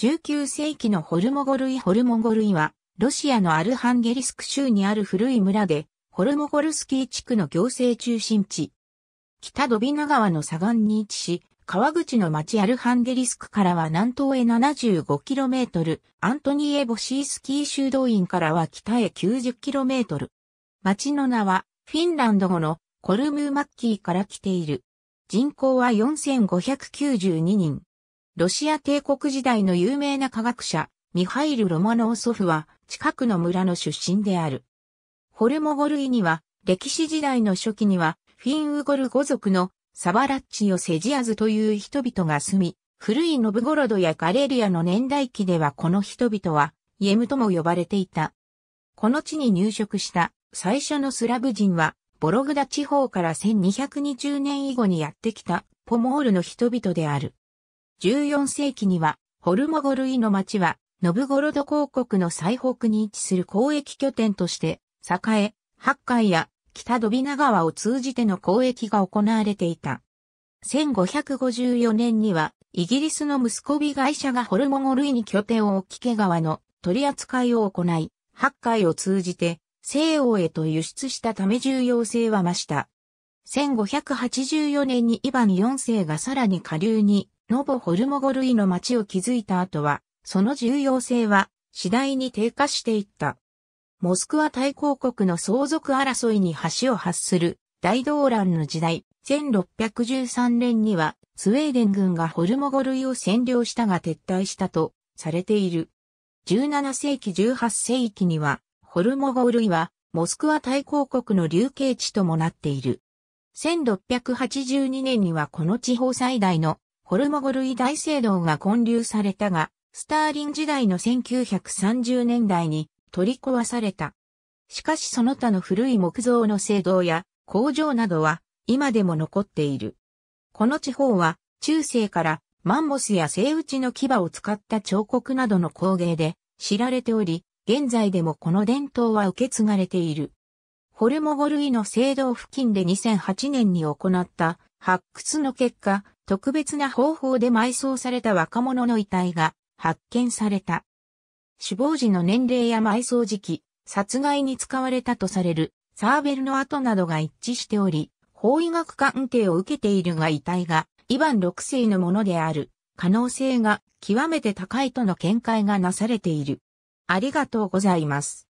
19世紀のホルモゴルイホルモゴルイは、ロシアのアルハンゲリスク州にある古い村で、ホルモゴルスキー地区の行政中心地。北ドビナ川の左岸に位置し、川口の町アルハンゲリスクからは南東へ 75km、アントニーエ・ボシースキー修道院からは北へ 90km。町の名は、フィンランド語のコルムーマッキーから来ている。人口は4592人。ロシア帝国時代の有名な科学者、ミハイル・ロマノーソフは、近くの村の出身である。ホルモゴルイには、歴史時代の初期には、フィンウゴル語族のサバラッチヨセジアズという人々が住み、古いノブゴロドやガレリアの年代記ではこの人々は、イエムとも呼ばれていた。この地に入植した最初のスラブ人は、ボログダ地方から1220年以後にやってきたポモールの人々である。14世紀には、ホルモゴルイの町は、ノブゴロド公国の最北に位置する交易拠点として、栄え、八海や北ドビナ川を通じての交易が行われていた。1554年には、イギリスの息子コビ会社がホルモゴルイに拠点を置き毛川の取り扱いを行い、八海を通じて西欧へと輸出したため重要性は増した。1584年にイバン4世がさらに下流にノボホルモゴ類の町を築いた後は、その重要性は次第に低下していった。モスクワ大公国の相続争いに橋を発する大動乱の時代、1613年にはスウェーデン軍がホルモゴ類を占領したが撤退したとされている。17世紀18世紀には、ホルモゴ類はモスクワ大公国の流刑地ともなっている。1682年にはこの地方最大のホルモゴルイ大聖堂が建立されたが、スターリン時代の1930年代に取り壊された。しかしその他の古い木造の聖堂や工場などは今でも残っている。この地方は中世からマンモスや聖打ちの牙を使った彫刻などの工芸で知られており、現在でもこの伝統は受け継がれている。ホルモゴルイの聖堂付近で2008年に行った発掘の結果、特別な方法で埋葬された若者の遺体が発見された。死亡時の年齢や埋葬時期、殺害に使われたとされるサーベルの跡などが一致しており、法医学鑑定を受けているが遺体がイヴァン6世のものである可能性が極めて高いとの見解がなされている。ありがとうございます。